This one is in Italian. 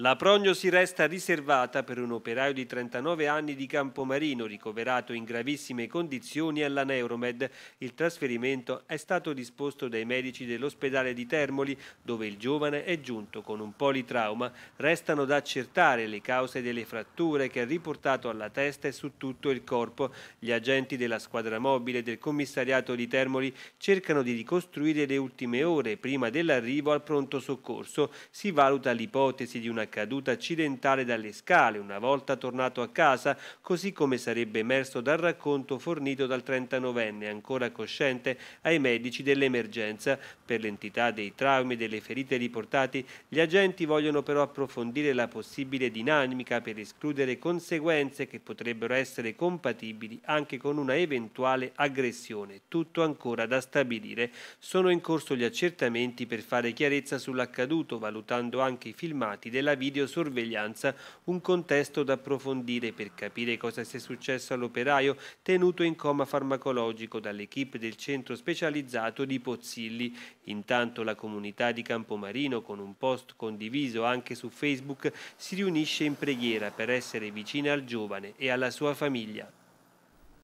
La prognosi resta riservata per un operaio di 39 anni di Campomarino ricoverato in gravissime condizioni alla Neuromed. Il trasferimento è stato disposto dai medici dell'ospedale di Termoli dove il giovane è giunto con un politrauma. Restano da accertare le cause delle fratture che ha riportato alla testa e su tutto il corpo. Gli agenti della squadra mobile del commissariato di Termoli cercano di ricostruire le ultime ore prima dell'arrivo al pronto soccorso. Si valuta l'ipotesi di una caduta accidentale dalle scale una volta tornato a casa, così come sarebbe emerso dal racconto fornito dal 39enne, ancora cosciente, ai medici dell'emergenza. Per l'entità dei traumi e delle ferite riportati, gli agenti vogliono però approfondire la possibile dinamica per escludere conseguenze che potrebbero essere compatibili anche con una eventuale aggressione. Tutto ancora da stabilire. Sono in corso gli accertamenti per fare chiarezza sull'accaduto, valutando anche i filmati della videosorveglianza, un contesto da approfondire per capire cosa sia successo all'operaio tenuto in coma farmacologico dall'equipe del centro specializzato di Pozzilli. Intanto la comunità di Campomarino, con un post condiviso anche su Facebook, si riunisce in preghiera per essere vicina al giovane e alla sua famiglia.